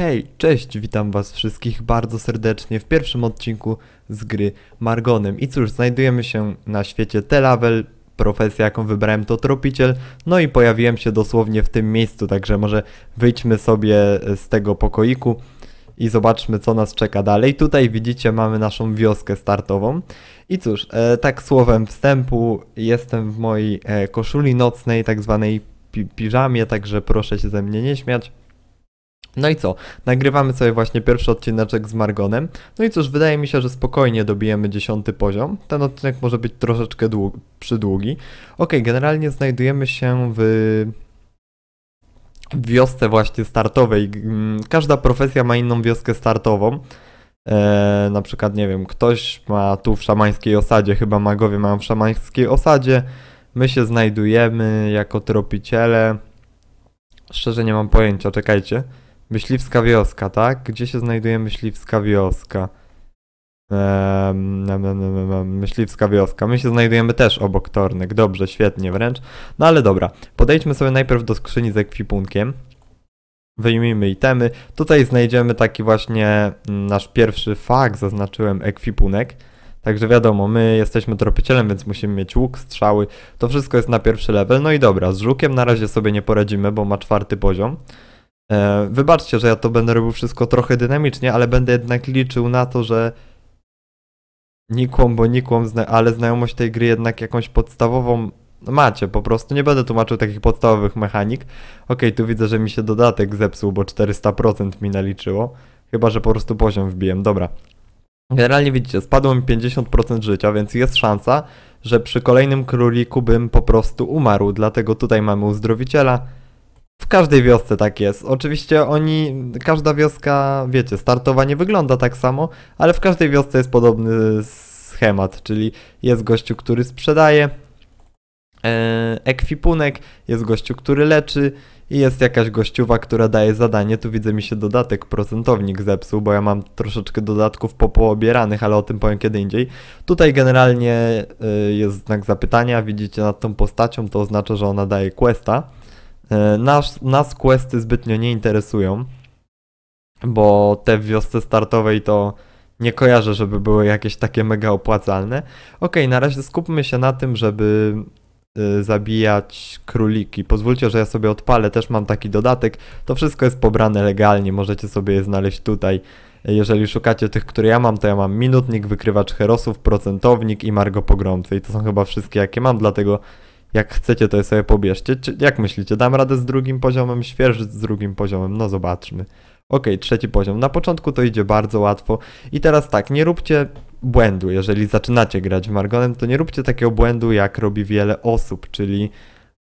Hej, cześć, witam was wszystkich bardzo serdecznie w pierwszym odcinku z gry Margonem. I cóż, znajdujemy się na świecie Telavel, profesja jaką wybrałem to tropiciel, no i pojawiłem się dosłownie w tym miejscu, także może wyjdźmy sobie z tego pokoiku i zobaczmy co nas czeka dalej. Tutaj widzicie mamy naszą wioskę startową. I cóż, e, tak słowem wstępu jestem w mojej e, koszuli nocnej, tak zwanej pi piżamie, także proszę się ze mnie nie śmiać. No i co? Nagrywamy sobie właśnie pierwszy odcineczek z Margonem. No i cóż, wydaje mi się, że spokojnie dobijemy dziesiąty poziom. Ten odcinek może być troszeczkę przydługi. Ok, generalnie znajdujemy się w wiosce właśnie startowej. Mm, każda profesja ma inną wioskę startową. Eee, na przykład, nie wiem, ktoś ma tu w szamańskiej osadzie, chyba magowie mają w szamańskiej osadzie. My się znajdujemy jako tropiciele. Szczerze nie mam pojęcia, czekajcie. Myśliwska wioska, tak? Gdzie się znajduje myśliwska wioska? Myśliwska wioska. My się znajdujemy też obok tornek. Dobrze, świetnie wręcz. No ale dobra, podejdźmy sobie najpierw do skrzyni z ekwipunkiem. Wyjmijmy itemy. Tutaj znajdziemy taki właśnie mm, nasz pierwszy fakt. zaznaczyłem ekwipunek. Także wiadomo, my jesteśmy tropicielem, więc musimy mieć łuk, strzały. To wszystko jest na pierwszy level. No i dobra, z żukiem na razie sobie nie poradzimy, bo ma czwarty poziom. E, wybaczcie, że ja to będę robił wszystko trochę dynamicznie, ale będę jednak liczył na to, że nikłą, bo nikłą, ale znajomość tej gry jednak jakąś podstawową macie po prostu. Nie będę tłumaczył takich podstawowych mechanik. Ok, tu widzę, że mi się dodatek zepsuł, bo 400% mi naliczyło. Chyba, że po prostu poziom wbiłem. Dobra. Generalnie widzicie, spadło mi 50% życia, więc jest szansa, że przy kolejnym króliku bym po prostu umarł. Dlatego tutaj mamy uzdrowiciela w każdej wiosce tak jest. Oczywiście oni, każda wioska, wiecie, startowa nie wygląda tak samo, ale w każdej wiosce jest podobny schemat, czyli jest gościu, który sprzedaje e, ekwipunek, jest gościu, który leczy i jest jakaś gościuwa, która daje zadanie. Tu widzę mi się dodatek procentownik zepsuł, bo ja mam troszeczkę dodatków popoobieranych, ale o tym powiem kiedy indziej. Tutaj generalnie e, jest znak zapytania, widzicie nad tą postacią, to oznacza, że ona daje questa E, nas, nas questy zbytnio nie interesują, bo te w wiosce startowej to nie kojarzę, żeby były jakieś takie mega opłacalne. Ok, na razie skupmy się na tym, żeby y, zabijać króliki. Pozwólcie, że ja sobie odpalę, też mam taki dodatek. To wszystko jest pobrane legalnie, możecie sobie je znaleźć tutaj. E, jeżeli szukacie tych, które ja mam, to ja mam minutnik, wykrywacz herosów, procentownik i Margo Pogromcy. I to są chyba wszystkie, jakie mam, dlatego jak chcecie, to je sobie pobierzcie. Czy, jak myślicie, dam radę z drugim poziomem, świeży z drugim poziomem? No zobaczmy. Ok, trzeci poziom. Na początku to idzie bardzo łatwo. I teraz tak, nie róbcie błędu. Jeżeli zaczynacie grać w Margonem, to nie róbcie takiego błędu, jak robi wiele osób, czyli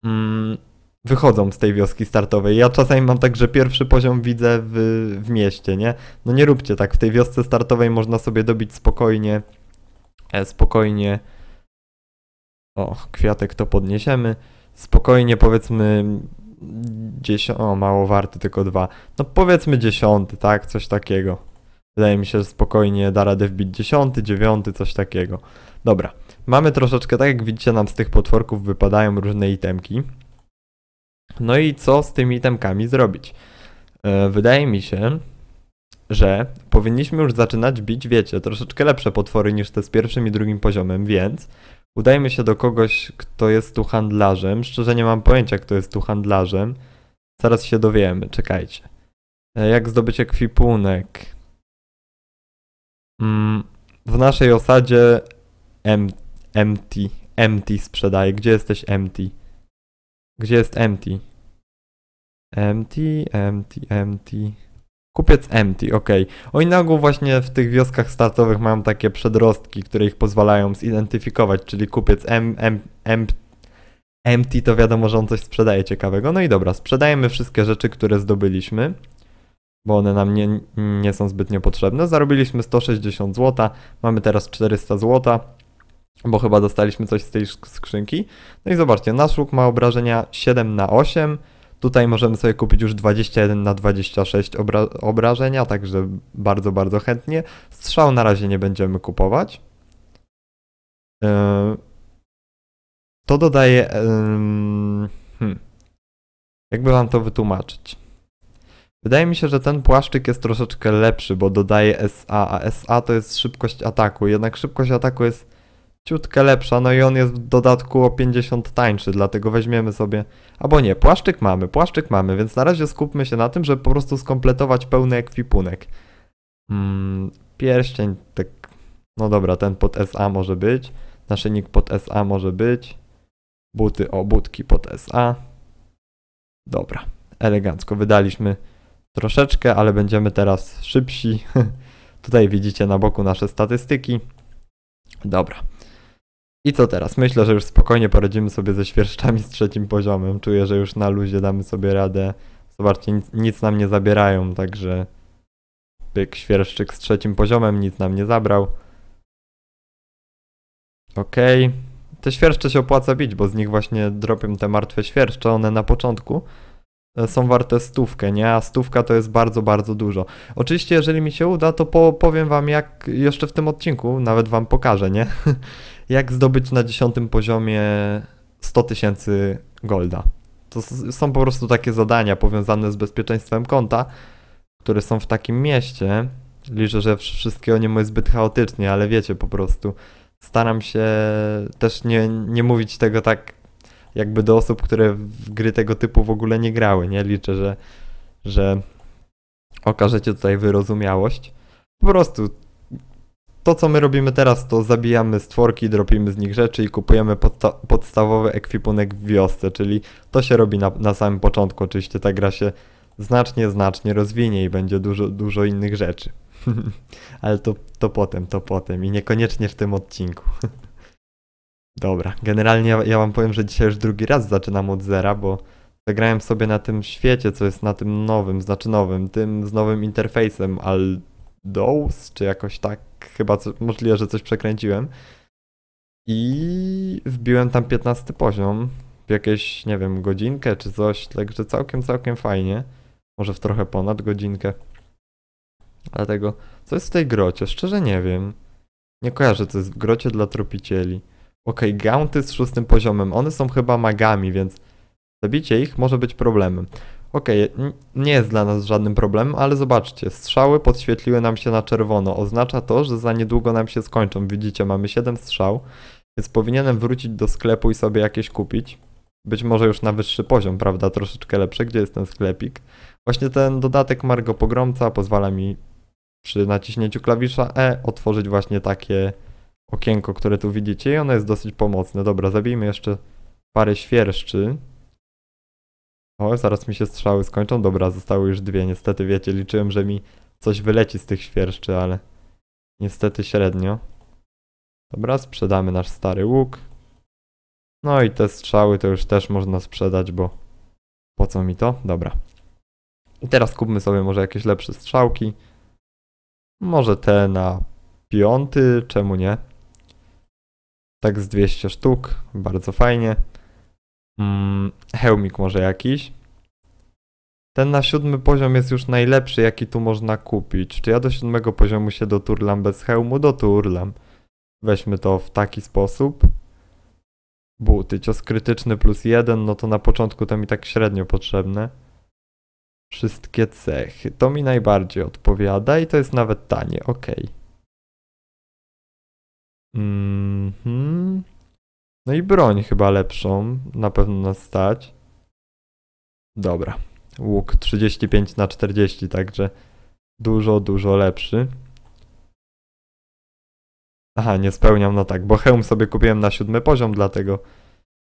mm, wychodzą z tej wioski startowej. Ja czasami mam tak, że pierwszy poziom widzę w, w mieście, nie? No nie róbcie tak. W tej wiosce startowej można sobie dobić spokojnie, e, spokojnie o, kwiatek to podniesiemy. Spokojnie powiedzmy dziesią... O, mało warty, tylko dwa. No powiedzmy dziesiąty, tak? Coś takiego. Wydaje mi się, że spokojnie da radę wbić dziesiąty, dziewiąty, coś takiego. Dobra. Mamy troszeczkę, tak jak widzicie, nam z tych potworków wypadają różne itemki. No i co z tymi itemkami zrobić? Yy, wydaje mi się, że powinniśmy już zaczynać bić, wiecie, troszeczkę lepsze potwory niż te z pierwszym i drugim poziomem, więc udajmy się do kogoś, kto jest tu handlarzem. Szczerze nie mam pojęcia, kto jest tu handlarzem. Zaraz się dowiemy, czekajcie. E, jak zdobyć ekwipunek? Mm, w naszej osadzie empty, empty sprzedaje. Gdzie jesteś empty? Gdzie jest empty? Empty, empty, empty. Kupiec empty, ok. Oni na ogół właśnie w tych wioskach startowych mają takie przedrostki, które ich pozwalają zidentyfikować, czyli kupiec em, em, em, empty to wiadomo, że on coś sprzedaje ciekawego. No i dobra, sprzedajemy wszystkie rzeczy, które zdobyliśmy, bo one nam nie, nie są zbytnio potrzebne. Zarobiliśmy 160 zł, mamy teraz 400 zł, bo chyba dostaliśmy coś z tej skrzynki. No i zobaczcie, nasz łuk ma obrażenia 7 na 8 Tutaj możemy sobie kupić już 21 na 26 obra obrażenia, także bardzo, bardzo chętnie. Strzał na razie nie będziemy kupować. E, to dodaje... Hmm, jakby wam to wytłumaczyć? Wydaje mi się, że ten płaszczyk jest troszeczkę lepszy, bo dodaje SA, a SA to jest szybkość ataku. Jednak szybkość ataku jest ciutkę lepsza, no i on jest w dodatku o 50 tańszy, dlatego weźmiemy sobie, albo nie, płaszczyk mamy, płaszczyk mamy, więc na razie skupmy się na tym, żeby po prostu skompletować pełny ekwipunek. Mm, pierścień, tak, no dobra, ten pod SA może być, naszynik pod SA może być, buty, o, butki pod SA. Dobra, elegancko, wydaliśmy troszeczkę, ale będziemy teraz szybsi. Tutaj widzicie na boku nasze statystyki. Dobra, i co teraz? Myślę, że już spokojnie poradzimy sobie ze świerszczami z trzecim poziomem. Czuję, że już na luzie damy sobie radę. Zobaczcie, nic, nic nam nie zabierają, także pyk świerszczyk z trzecim poziomem, nic nam nie zabrał. Okej. Okay. Te świerszcze się opłaca bić, bo z nich właśnie dropią te martwe świerszcze, one na początku E, są warte stówkę, nie? A stówka to jest bardzo, bardzo dużo. Oczywiście, jeżeli mi się uda, to po, powiem wam, jak jeszcze w tym odcinku, nawet wam pokażę, nie? jak zdobyć na dziesiątym poziomie 100 tysięcy golda. To są po prostu takie zadania powiązane z bezpieczeństwem konta, które są w takim mieście. Liczę, że wszystkie o nie jest zbyt chaotycznie, ale wiecie po prostu. Staram się też nie, nie mówić tego tak jakby do osób, które w gry tego typu w ogóle nie grały, nie? Liczę, że, że okażecie tutaj wyrozumiałość. Po prostu to, co my robimy teraz, to zabijamy stworki, dropimy z nich rzeczy i kupujemy podsta podstawowy ekwipunek w wiosce, czyli to się robi na, na samym początku. Oczywiście ta gra się znacznie, znacznie rozwinie i będzie dużo, dużo innych rzeczy. Ale to, to potem, to potem i niekoniecznie w tym odcinku. Dobra, generalnie ja, wam powiem, że dzisiaj już drugi raz zaczynam od zera, bo zagrałem sobie na tym świecie, co jest na tym nowym, znaczy nowym, tym z nowym interfejsem Aldous, czy jakoś tak, chyba co, możliwe, że coś przekręciłem. I wbiłem tam 15 poziom w jakieś, nie wiem, godzinkę czy coś, także całkiem, całkiem fajnie. Może w trochę ponad godzinkę. Dlatego, co jest w tej grocie? Szczerze nie wiem. Nie kojarzę, co jest w grocie dla tropicieli. Okej, okay, Gaunty z szóstym poziomem. One są chyba magami, więc zabicie ich może być problemem. Okej, okay, nie jest dla nas żadnym problemem, ale zobaczcie, strzały podświetliły nam się na czerwono. Oznacza to, że za niedługo nam się skończą. Widzicie, mamy 7 strzał, więc powinienem wrócić do sklepu i sobie jakieś kupić. Być może już na wyższy poziom, prawda? Troszeczkę lepszy. Gdzie jest ten sklepik? Właśnie ten dodatek Margo Pogromca pozwala mi przy naciśnięciu klawisza E otworzyć właśnie takie okienko, które tu widzicie i ono jest dosyć pomocne. Dobra, zabijmy jeszcze parę świerszczy. O, zaraz mi się strzały skończą. Dobra, zostały już dwie. Niestety, wiecie, liczyłem, że mi coś wyleci z tych świerszczy, ale niestety średnio. Dobra, sprzedamy nasz stary łuk. No i te strzały to już też można sprzedać, bo po co mi to? Dobra. I teraz kupmy sobie może jakieś lepsze strzałki. Może te na piąty, czemu nie? tak z 200 sztuk, bardzo fajnie. Mm, hełmik może jakiś. Ten na siódmy poziom jest już najlepszy, jaki tu można kupić. Czy ja do siódmego poziomu się doturlam bez hełmu? Doturlam. Weźmy to w taki sposób. Buty, cios krytyczny plus jeden, no to na początku to mi tak średnio potrzebne. Wszystkie cechy, to mi najbardziej odpowiada i to jest nawet tanie, ok. Mhm. No i broń chyba lepszą. Na pewno nas stać. Dobra. Łuk 35 na 40, także dużo, dużo lepszy. Aha, nie spełniam, no tak, bo hełm sobie kupiłem na siódmy poziom, dlatego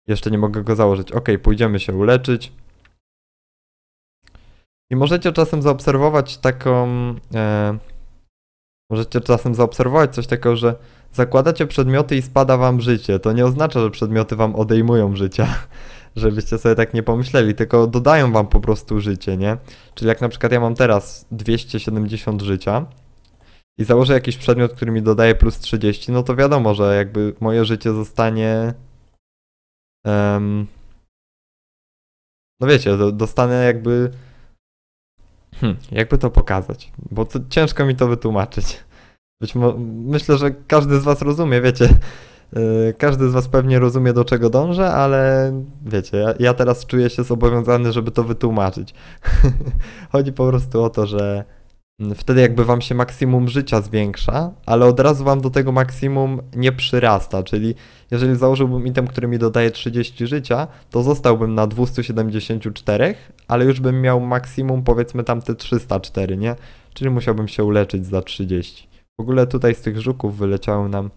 jeszcze nie mogę go założyć. Ok, pójdziemy się uleczyć. I możecie czasem zaobserwować taką... E, możecie czasem zaobserwować coś takiego, że Zakładacie przedmioty i spada wam życie. To nie oznacza, że przedmioty wam odejmują życia. Żebyście sobie tak nie pomyśleli, tylko dodają wam po prostu życie, nie? Czyli jak na przykład ja mam teraz 270 życia i założę jakiś przedmiot, który mi dodaje plus 30, no to wiadomo, że jakby moje życie zostanie... Um, no wiecie, dostanę jakby... Hmm, jakby to pokazać, bo to ciężko mi to wytłumaczyć. Być mo- myślę, że każdy z was rozumie, wiecie. E, każdy z was pewnie rozumie, do czego dążę, ale wiecie, ja, ja teraz czuję się zobowiązany, żeby to wytłumaczyć. Chodzi po prostu o to, że wtedy jakby wam się maksimum życia zwiększa, ale od razu wam do tego maksimum nie przyrasta, czyli jeżeli założyłbym item, który mi dodaje 30 życia, to zostałbym na 274, ale już bym miał maksimum powiedzmy tam te 304, nie? Czyli musiałbym się uleczyć za 30. W ogóle tutaj z tych żuków wyleciały nam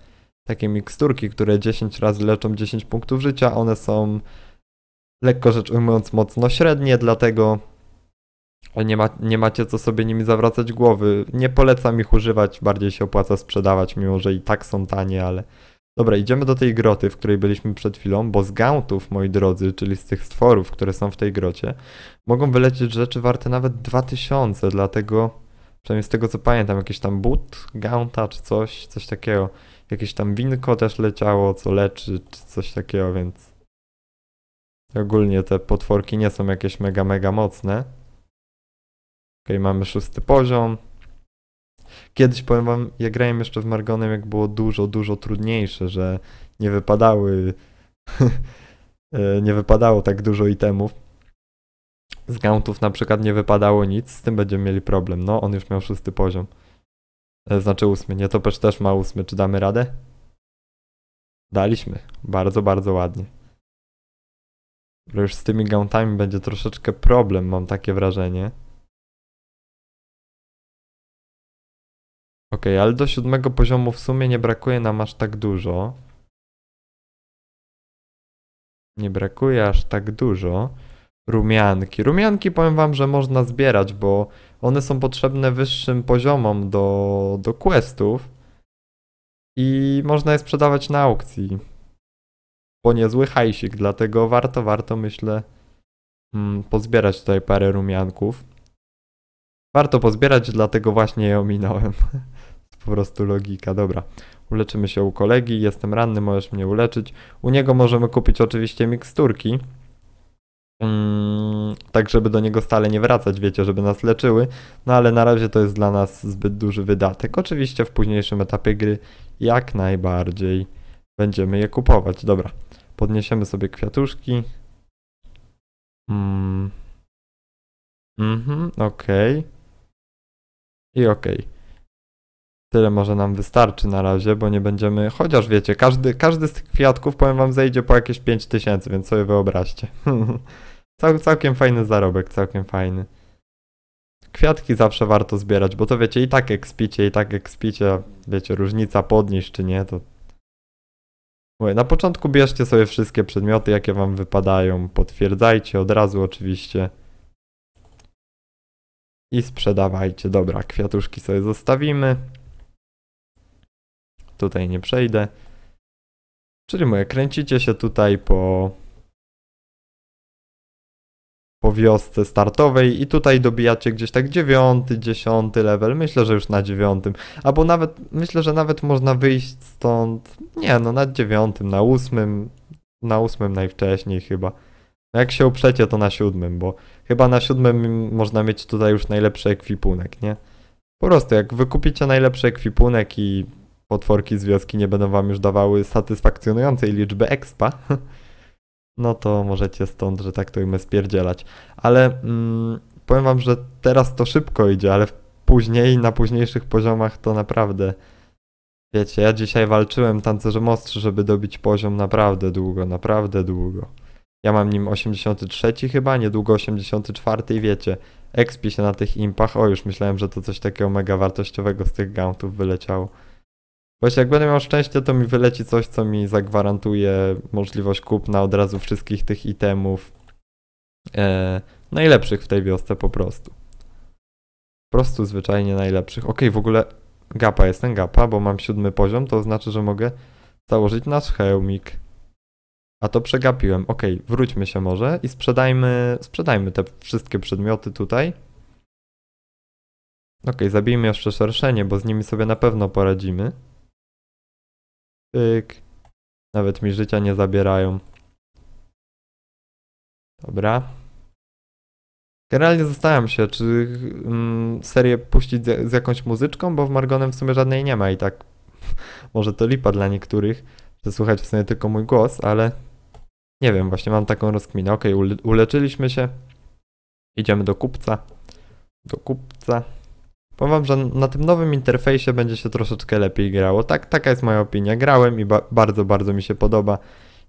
takie miksturki, które 10 razy leczą 10 punktów życia. One są lekko rzecz ujmując mocno średnie, dlatego nie, ma, nie macie co sobie nimi zawracać głowy. Nie polecam ich używać, bardziej się opłaca sprzedawać, mimo że i tak są tanie, ale... Dobra, idziemy do tej groty, w której byliśmy przed chwilą, bo z gauntów, moi drodzy, czyli z tych stworów, które są w tej grocie, mogą wylecieć rzeczy warte nawet 2000, dlatego Przynajmniej z tego co pamiętam, jakiś tam but, gaunta czy coś, coś takiego. Jakieś tam winko też leciało, co leczy, czy coś takiego, więc... Ogólnie te potworki nie są jakieś mega, mega mocne. Ok, mamy szósty poziom. Kiedyś, powiem wam, ja grałem jeszcze w Margonem, jak było dużo, dużo trudniejsze, że nie wypadały... E, nie wypadało tak dużo itemów z gauntów na przykład nie wypadało nic, z tym będziemy mieli problem. No, on już miał szósty poziom. E, znaczy ósmy. to też ma ósmy. Czy damy radę? Daliśmy. Bardzo, bardzo ładnie. Już z tymi gauntami będzie troszeczkę problem, mam takie wrażenie. Ok, ale do siódmego poziomu w sumie nie brakuje nam aż tak dużo. Nie brakuje aż tak dużo rumianki. Rumianki powiem wam, że można zbierać, bo one są potrzebne wyższym poziomom do, do questów i można je sprzedawać na aukcji. Bo niezły hajsik, dlatego warto, warto myślę mm, pozbierać tutaj parę rumianków. Warto pozbierać, dlatego właśnie je ominąłem. po prostu logika, dobra. Uleczymy się u kolegi, jestem ranny, możesz mnie uleczyć. U niego możemy kupić oczywiście miksturki. Mm, tak, żeby do niego stale nie wracać, wiecie, żeby nas leczyły, no ale na razie to jest dla nas zbyt duży wydatek. Oczywiście w późniejszym etapie gry jak najbardziej będziemy je kupować. Dobra, podniesiemy sobie kwiatuszki. Mm. Mhm, mm okej. Okay. I okej. Okay. Tyle może nam wystarczy na razie, bo nie będziemy, chociaż wiecie, każdy, każdy z tych kwiatków, powiem wam, zejdzie po jakieś 5000, więc sobie wyobraźcie. Cał, całkiem fajny zarobek, całkiem fajny. Kwiatki zawsze warto zbierać, bo to wiecie, i tak ekspicie, i tak ekspicie, wiecie, różnica podnieść czy nie, to... Mówię, na początku bierzcie sobie wszystkie przedmioty, jakie wam wypadają, potwierdzajcie od razu oczywiście i sprzedawajcie. Dobra, kwiatuszki sobie zostawimy tutaj nie przejdę. Czyli moje, kręcicie się tutaj po, po wiosce startowej i tutaj dobijacie gdzieś tak dziewiąty, dziesiąty level, myślę, że już na dziewiątym, albo nawet, myślę, że nawet można wyjść stąd, nie no, na dziewiątym, na ósmym, na ósmym najwcześniej chyba. Jak się uprzecie, to na siódmym, bo chyba na siódmym można mieć tutaj już najlepszy ekwipunek, nie? Po prostu, jak wykupicie najlepszy ekwipunek i potworki z wioski nie będą wam już dawały satysfakcjonującej liczby expa, no to możecie stąd, że tak to imię spierdzielać. Ale mm, powiem wam, że teraz to szybko idzie, ale później, na późniejszych poziomach to naprawdę... Wiecie, ja dzisiaj walczyłem tancerze ostrzy, żeby dobić poziom naprawdę długo, naprawdę długo. Ja mam nim 83 chyba, niedługo 84, wiecie. Expi się na tych impach. O, już myślałem, że to coś takiego mega wartościowego z tych gauntów wyleciało. Właśnie jak będę miał szczęście, to mi wyleci coś, co mi zagwarantuje możliwość kupna od razu wszystkich tych itemów. E, najlepszych w tej wiosce po prostu. Po prostu zwyczajnie najlepszych. Ok, w ogóle gapa, jestem gapa, bo mam siódmy poziom, to znaczy, że mogę założyć nasz hełmik. A to przegapiłem. Ok, wróćmy się może i sprzedajmy, sprzedajmy te wszystkie przedmioty tutaj. Ok, zabijmy jeszcze szerszenie, bo z nimi sobie na pewno poradzimy. Tyk. Nawet mi życia nie zabierają. Dobra. Generalnie zastanawiam się, czy mm, serię puścić z, z, jakąś muzyczką, bo w Margonem w sumie żadnej nie ma i tak może to lipa dla niektórych, że słuchać w sumie tylko mój głos, ale nie wiem, właśnie mam taką rozkminę. Okej, okay, ule uleczyliśmy się. Idziemy do kupca. Do kupca. Powiem wam, że na tym nowym interfejsie będzie się troszeczkę lepiej grało. Tak, taka jest moja opinia. Grałem i ba bardzo, bardzo mi się podoba.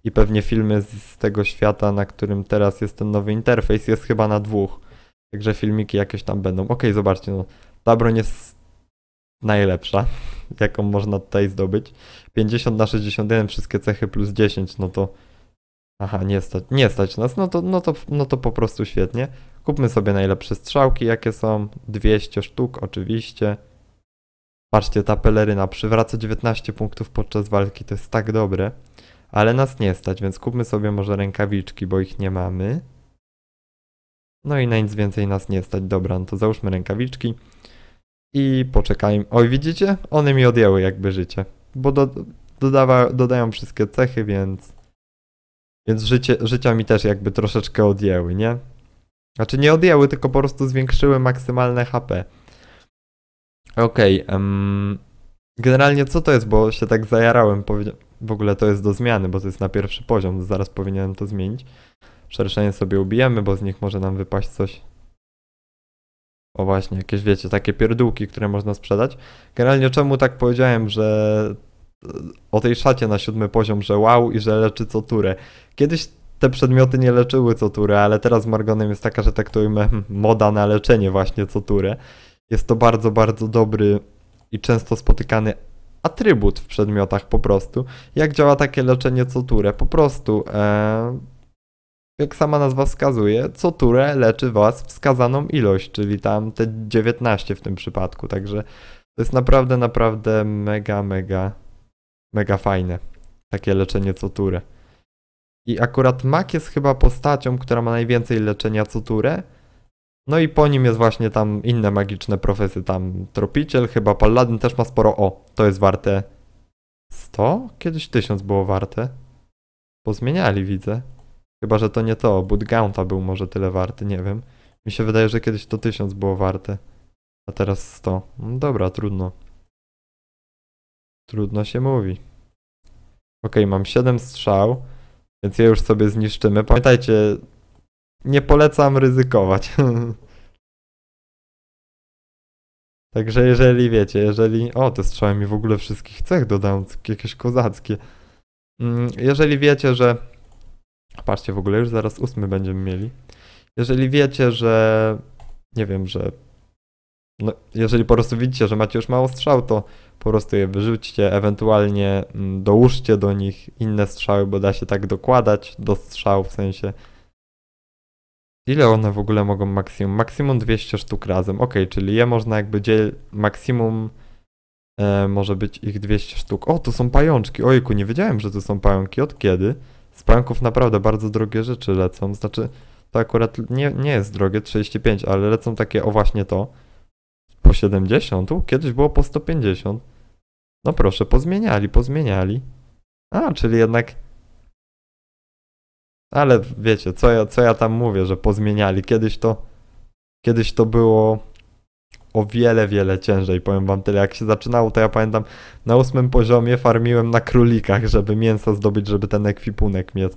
I pewnie filmy z, z tego świata, na którym teraz jest ten nowy interfejs, jest chyba na dwóch. Także filmiki jakieś tam będą. Okej, okay, zobaczcie, no. Ta broń jest najlepsza, jaką można tutaj zdobyć. 50 na 61, wszystkie cechy plus 10, no to Aha, nie stać, nie stać nas, no to, no, to, no to po prostu świetnie. Kupmy sobie najlepsze strzałki, jakie są. 200 sztuk, oczywiście. Patrzcie, ta peleryna przywraca 19 punktów podczas walki, to jest tak dobre. Ale nas nie stać, więc kupmy sobie może rękawiczki, bo ich nie mamy. No i na nic więcej nas nie stać. Dobra, no to załóżmy rękawiczki i poczekajmy. Oj, widzicie? One mi odjęły jakby życie, bo do, dodawa, dodają wszystkie cechy, więc więc życie, życia mi też jakby troszeczkę odjęły, nie? Znaczy nie odjęły, tylko po prostu zwiększyły maksymalne HP. Okej, okay, um, generalnie co to jest, bo się tak zajarałem, w ogóle to jest do zmiany, bo to jest na pierwszy poziom, zaraz powinienem to zmienić. Szerszenie sobie ubijemy, bo z nich może nam wypaść coś. O właśnie, jakieś wiecie, takie pierdółki, które można sprzedać. Generalnie czemu tak powiedziałem, że E, o tej szacie na siódmy poziom, że wow i że leczy co turę. Kiedyś te przedmioty nie leczyły co turę, ale teraz z Margonem jest taka, że tak to hmm, moda na leczenie właśnie co turę. Jest to bardzo, bardzo dobry i często spotykany atrybut w przedmiotach po prostu. Jak działa takie leczenie co turę? Po prostu, e, jak sama nazwa wskazuje, co turę leczy was wskazaną ilość, czyli tam te 19 w tym przypadku, także to jest naprawdę, naprawdę mega, mega Mega fajne. Takie leczenie co turę. I akurat Mac jest chyba postacią, która ma najwięcej leczenia co turę. No i po nim jest właśnie tam inne magiczne profesy tam Tropiciel, chyba Paladin też ma sporo. O, to jest warte 100? Kiedyś 1000 było warte. Pozmieniali widzę. Chyba, że to nie to, Budgaunta był może tyle warty, nie wiem. Mi się wydaje, że kiedyś to 1000 było warte, a teraz 100. No dobra, trudno. Trudno się mówi. Ok, mam 7 strzał, więc je już sobie zniszczymy. Pamiętajcie, nie polecam ryzykować. Także jeżeli wiecie, jeżeli... O, te strzały mi w ogóle wszystkich cech dodałem, jakieś kozackie. Mm, jeżeli wiecie, że... Patrzcie, w ogóle już zaraz ósmy będziemy mieli. Jeżeli wiecie, że... Nie wiem, że no, jeżeli po prostu widzicie, że macie już mało strzał, to po prostu je wyrzućcie, ewentualnie mm, dołóżcie do nich inne strzały, bo da się tak dokładać do strzał, w sensie ile one w ogóle mogą maksimum? Maksimum 200 sztuk razem, ok, czyli je można jakby dziel... maksimum e, może być ich 200 sztuk. O, tu są pajączki, ojku, nie wiedziałem, że tu są pająki, od kiedy? Z pająków naprawdę bardzo drogie rzeczy lecą, znaczy to akurat nie, nie jest drogie, 35, ale lecą takie, o właśnie to, po 70, U, kiedyś było po 150. No proszę, pozmieniali, pozmieniali. A, czyli jednak... Ale wiecie, co ja, co ja tam mówię, że pozmieniali. Kiedyś to, kiedyś to było o wiele, wiele ciężej, powiem wam tyle. Jak się zaczynało, to ja pamiętam na ósmym poziomie farmiłem na królikach, żeby mięsa zdobyć, żeby ten ekwipunek mieć,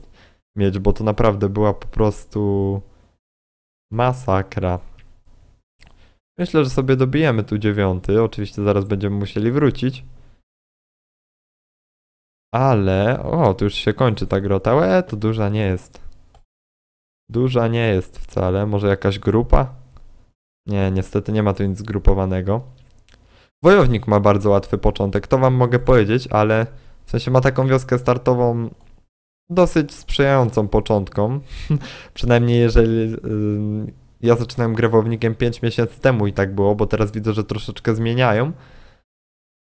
mieć bo to naprawdę była po prostu masakra. Myślę, że sobie dobijemy tu dziewiąty. Oczywiście zaraz będziemy musieli wrócić. Ale... O, tu już się kończy ta grota. Łe, to duża nie jest. Duża nie jest wcale. Może jakaś grupa? Nie, niestety nie ma tu nic zgrupowanego. Wojownik ma bardzo łatwy początek, to wam mogę powiedzieć, ale w sensie ma taką wioskę startową dosyć sprzyjającą początkom. Przynajmniej jeżeli... Yy, ja zaczynałem grewownikiem 5 miesięcy temu i tak było, bo teraz widzę, że troszeczkę zmieniają.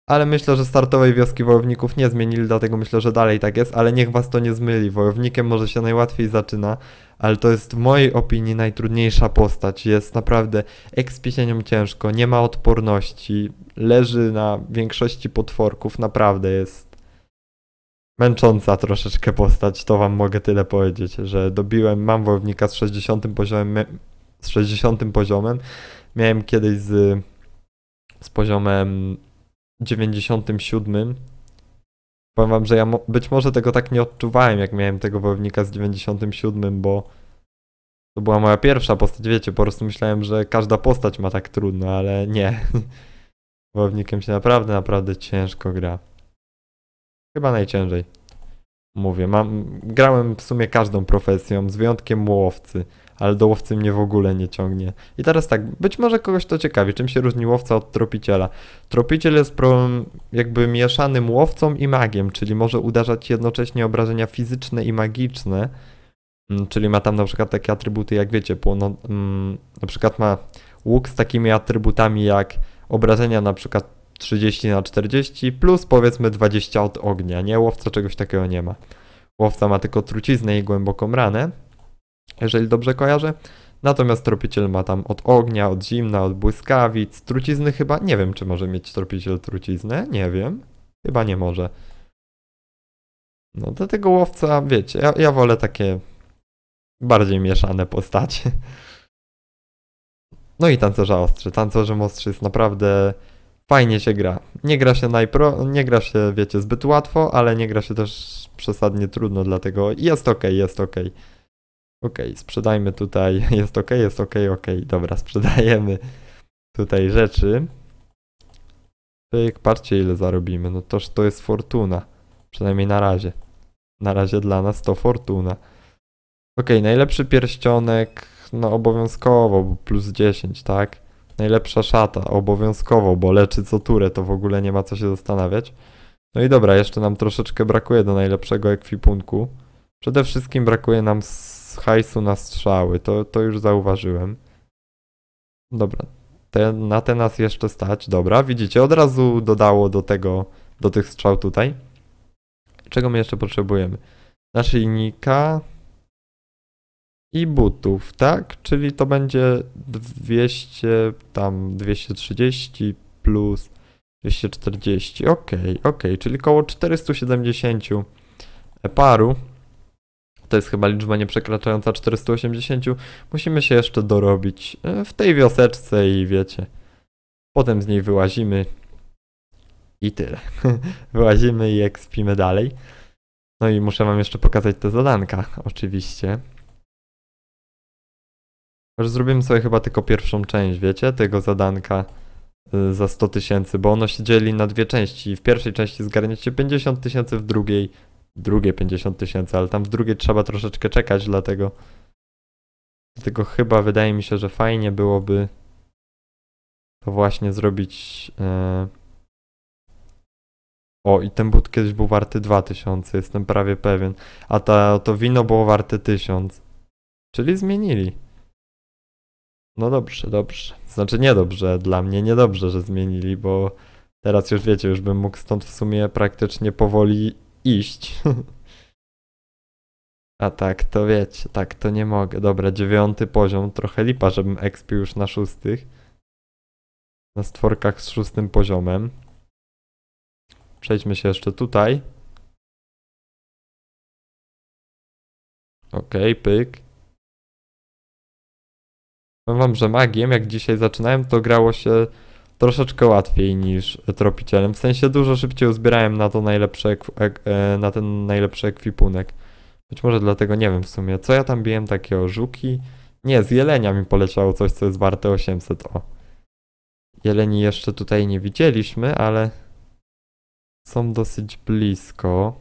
Ale myślę, że startowej wioski wojowników nie zmienili, dlatego myślę, że dalej tak jest, ale niech was to nie zmyli. Wojownikiem może się najłatwiej zaczyna, ale to jest w mojej opinii najtrudniejsza postać. Jest naprawdę ekspi ciężko, nie ma odporności, leży na większości potworków, naprawdę jest męcząca troszeczkę postać, to wam mogę tyle powiedzieć, że dobiłem, mam wojownika z 60 poziomem z 60 poziomem. Miałem kiedyś z, z poziomem 97. Powiem wam, że ja mo być może tego tak nie odczuwałem, jak miałem tego wojownika z 97, bo to była moja pierwsza postać, wiecie, po prostu myślałem, że każda postać ma tak trudno, ale nie. Wojownikiem się naprawdę, naprawdę ciężko gra. Chyba najciężej. Mówię, mam, grałem w sumie każdą profesją, z wyjątkiem łowcy, ale do łowcy mnie w ogóle nie ciągnie. I teraz tak, być może kogoś to ciekawi, czym się różni łowca od tropiciela. Tropiciel jest problem jakby mieszanym łowcą i magiem, czyli może uderzać jednocześnie obrażenia fizyczne i magiczne, mm, czyli ma tam na przykład takie atrybuty jak wiecie, płono, mm, na przykład ma łuk z takimi atrybutami jak obrażenia na przykład 30 na 40 plus powiedzmy 20 od ognia, nie? Łowca czegoś takiego nie ma. Łowca ma tylko truciznę i głęboką ranę, jeżeli dobrze kojarzę. Natomiast tropiciel ma tam od ognia, od zimna, od błyskawic, trucizny chyba. Nie wiem, czy może mieć tropiciel truciznę, nie wiem. Chyba nie może. No do tego łowca, wiecie, ja, ja wolę takie bardziej mieszane postacie. No i tancerza ostrzy. Tancerzem ostrzy jest naprawdę fajnie się gra. Nie gra się najpro, nie gra się, wiecie, zbyt łatwo, ale nie gra się też przesadnie trudno, dlatego jest ok, jest ok. OK, sprzedajmy tutaj, jest OK, jest OK, OK, dobra, sprzedajemy tutaj rzeczy. Jak patrzcie ile zarobimy, no toż to jest fortuna, przynajmniej na razie. Na razie dla nas to fortuna. OK, najlepszy pierścionek, no obowiązkowo, bo plus 10, tak? Najlepsza szata, obowiązkowo, bo leczy co turę, to w ogóle nie ma co się zastanawiać. No i dobra, jeszcze nam troszeczkę brakuje do najlepszego ekwipunku. Przede wszystkim brakuje nam hajsu na strzały, to, to już zauważyłem. Dobra, ten, na te nas jeszcze stać, dobra, widzicie, od razu dodało do tego, do tych strzał tutaj. Czego my jeszcze potrzebujemy? Naszyjnika i butów, tak? Czyli to będzie 200, tam 230 plus 240, ok, ok, czyli około 470 paru to jest chyba liczba nieprzekraczająca 480, musimy się jeszcze dorobić e, w tej wioseczce i wiecie, potem z niej wyłazimy i tyle. wyłazimy i ekspimy dalej. No i muszę wam jeszcze pokazać te zadanka, oczywiście. Już zrobimy sobie chyba tylko pierwszą część, wiecie, tego zadanka e, za 100 tysięcy, bo ono się dzieli na dwie części. W pierwszej części zgarniecie 50 tysięcy, w drugiej drugie 50 tysięcy, ale tam w drugie trzeba troszeczkę czekać, dlatego dlatego chyba wydaje mi się, że fajnie byłoby to właśnie zrobić. E, o, i ten but kiedyś był warty 2000, jestem prawie pewien. A ta, to wino było warte 1000. Czyli zmienili. No dobrze, dobrze. Znaczy niedobrze, dla mnie niedobrze, że zmienili, bo teraz już wiecie, już bym mógł stąd w sumie praktycznie powoli iść. A tak, to wiecie, tak, to nie mogę. Dobra, dziewiąty poziom, trochę lipa, żebym expił już na szóstych. Na stworkach z szóstym poziomem. Przejdźmy się jeszcze tutaj. Okej, okay, pyk. Powiem wam, że magiem, jak dzisiaj zaczynałem, to grało się troszeczkę łatwiej niż tropicielem. W sensie dużo szybciej uzbierałem na to najlepsze, e, na ten najlepszy ekwipunek. Być może dlatego nie wiem w sumie. Co ja tam biłem takie żuki? Nie, z jelenia mi poleciało coś, co jest warte 800, o. Jeleni jeszcze tutaj nie widzieliśmy, ale są dosyć blisko.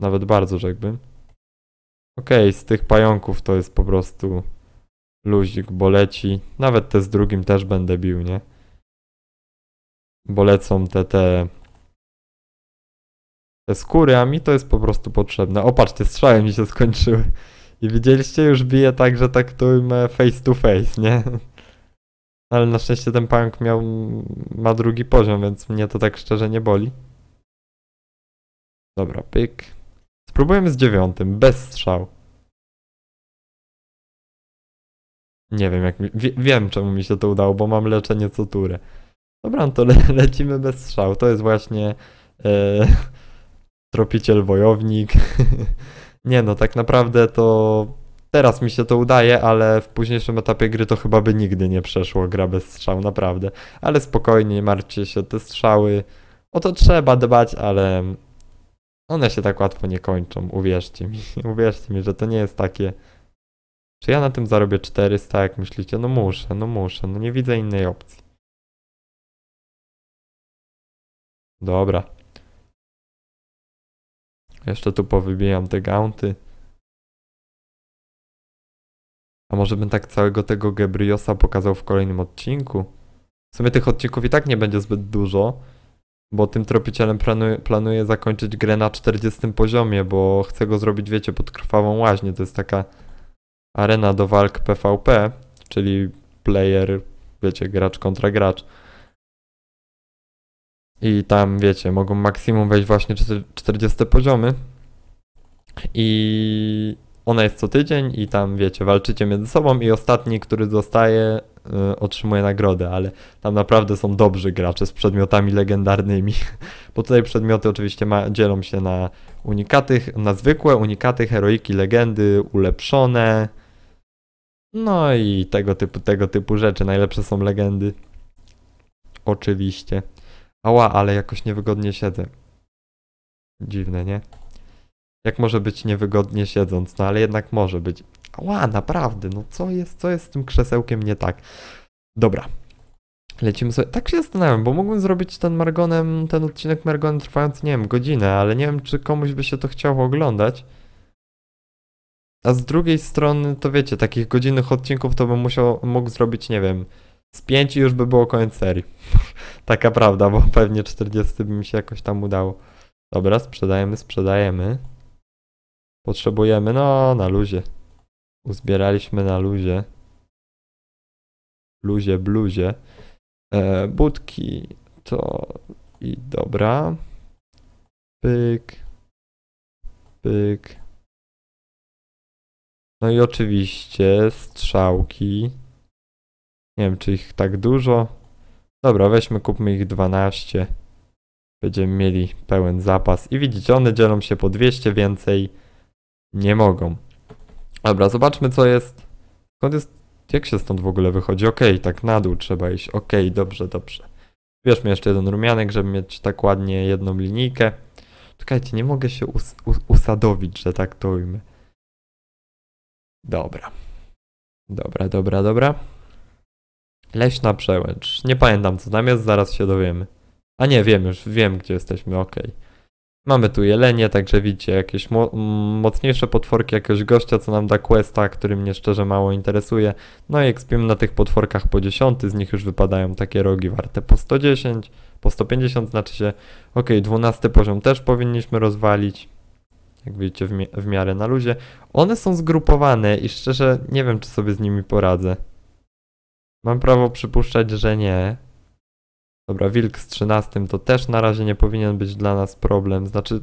Nawet bardzo rzekłbym. Okej, okay, z tych pająków to jest po prostu luzik, bo leci. Nawet te z drugim też będę bił, nie? bo lecą te, te, te skóry, a mi to jest po prostu potrzebne. O, patrzcie, strzały mi się skończyły. I widzieliście, już bije tak, że taktujmy e, face to face, nie? Ale na szczęście ten punk miał, ma drugi poziom, więc mnie to tak szczerze nie boli. Dobra, pyk. Spróbujemy z dziewiątym, bez strzał. Nie wiem, jak mi... Wie, wiem czemu mi się to udało, bo mam leczenie co turę. Dobra, no to le lecimy bez strzał. To jest właśnie e, tropiciel wojownik. nie no, tak naprawdę to teraz mi się to udaje, ale w późniejszym etapie gry to chyba by nigdy nie przeszło gra bez strzał, naprawdę. Ale spokojnie, martwcie się, te strzały, o to trzeba dbać, ale one się tak łatwo nie kończą, uwierzcie mi, uwierzcie mi, że to nie jest takie... Czy ja na tym zarobię 400, jak myślicie? No muszę, no muszę, no nie widzę innej opcji. Dobra. Jeszcze tu powybijam te gaunty. A może bym tak całego tego Gebriosa pokazał w kolejnym odcinku? W sumie tych odcinków i tak nie będzie zbyt dużo, bo tym tropicielem planuję, planuję zakończyć grę na 40 poziomie, bo chcę go zrobić, wiecie, pod krwawą łaźnię. To jest taka arena do walk PvP, czyli player, wiecie, gracz kontra gracz i tam wiecie, mogą maksimum wejść właśnie 40 poziomy i ona jest co tydzień i tam wiecie, walczycie między sobą i ostatni, który zostaje y, otrzymuje nagrodę, ale tam naprawdę są dobrzy gracze z przedmiotami legendarnymi, bo tutaj przedmioty oczywiście ma, dzielą się na unikaty, na zwykłe unikaty, heroiki, legendy, ulepszone, no i tego typu, tego typu rzeczy. Najlepsze są legendy. Oczywiście. Ała, ale jakoś niewygodnie siedzę. Dziwne, nie? Jak może być niewygodnie siedząc? No ale jednak może być. Ała, naprawdę, no co jest, co jest z tym krzesełkiem nie tak? Dobra. Lecimy sobie. Tak się zastanawiam, bo mógłbym zrobić ten Margonem, ten odcinek Margonem trwający, nie wiem, godzinę, ale nie wiem, czy komuś by się to chciało oglądać. A z drugiej strony, to wiecie, takich godzinnych odcinków to bym musiał, mógł zrobić, nie wiem, z 5 już by było koniec serii. Taka prawda, bo pewnie 40 by mi się jakoś tam udało. Dobra, sprzedajemy, sprzedajemy. Potrzebujemy, no, na luzie. Uzbieraliśmy na luzie. Luzie, bluzie. E, budki to i dobra. Pyk. Pyk. No i oczywiście strzałki. Nie wiem, czy ich tak dużo. Dobra, weźmy, kupmy ich 12. Będziemy mieli pełen zapas. I widzicie, one dzielą się po 200 więcej. Nie mogą. Dobra, zobaczmy co jest. Skąd jest... Jak się stąd w ogóle wychodzi? Okej, okay, tak na dół trzeba iść. Okej, okay, dobrze, dobrze. Bierzmy jeszcze jeden rumianek, żeby mieć tak ładnie jedną linijkę. Czekajcie, nie mogę się us us usadowić, że tak to ujmę. Dobra. Dobra, dobra, dobra. Leśna przełęcz. Nie pamiętam co tam jest, zaraz się dowiemy. A nie, wiem już, wiem gdzie jesteśmy, ok. Mamy tu jelenie, także widzicie jakieś mo mocniejsze potworki, jakiegoś gościa, co nam da questa, który mnie szczerze mało interesuje. No i ekspimy na tych potworkach po 10, z nich już wypadają takie rogi warte po 110, po 150 znaczy się, ok, 12 poziom też powinniśmy rozwalić. Jak widzicie w, mi w miarę na luzie. One są zgrupowane i szczerze nie wiem, czy sobie z nimi poradzę. Mam prawo przypuszczać, że nie. Dobra, wilk z 13 to też na razie nie powinien być dla nas problem. Znaczy,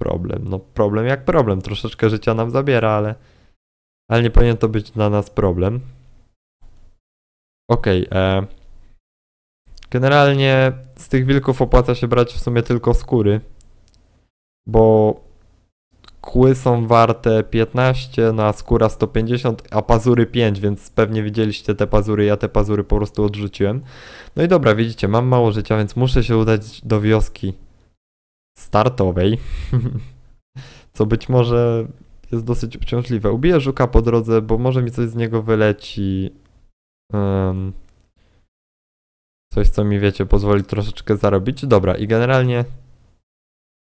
problem. No, problem jak problem. Troszeczkę życia nam zabiera, ale. Ale nie powinien to być dla nas problem. Okej. Okay, e, generalnie z tych wilków opłaca się brać w sumie tylko skóry. Bo kły są warte 15, na skóra 150, a pazury 5, więc pewnie widzieliście te pazury, ja te pazury po prostu odrzuciłem. No i dobra, widzicie, mam mało życia, więc muszę się udać do wioski startowej, co być może jest dosyć obciążliwe. Ubiję żuka po drodze, bo może mi coś z niego wyleci. Um, coś, co mi wiecie, pozwoli troszeczkę zarobić. Dobra, i generalnie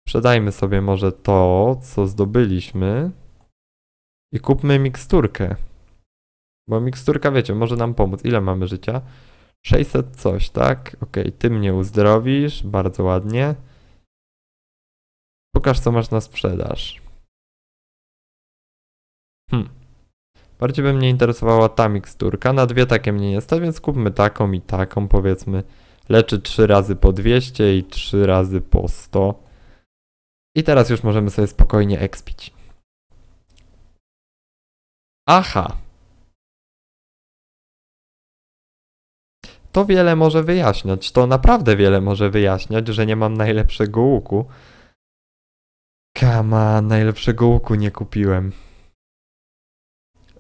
Sprzedajmy sobie może to, co zdobyliśmy i kupmy miksturkę. Bo miksturka, wiecie, może nam pomóc. Ile mamy życia? 600 coś, tak? Ok, ty mnie uzdrowisz, bardzo ładnie. Pokaż, co masz na sprzedaż. Hmm. Bardziej by mnie interesowała ta miksturka. Na dwie takie mnie nie stać, więc kupmy taką i taką, powiedzmy. Leczy 3 razy po 200 i 3 razy po 100. I teraz już możemy sobie spokojnie expić. Aha. To wiele może wyjaśniać. To naprawdę wiele może wyjaśniać, że nie mam najlepszego łuku. Kama, najlepszego łuku nie kupiłem.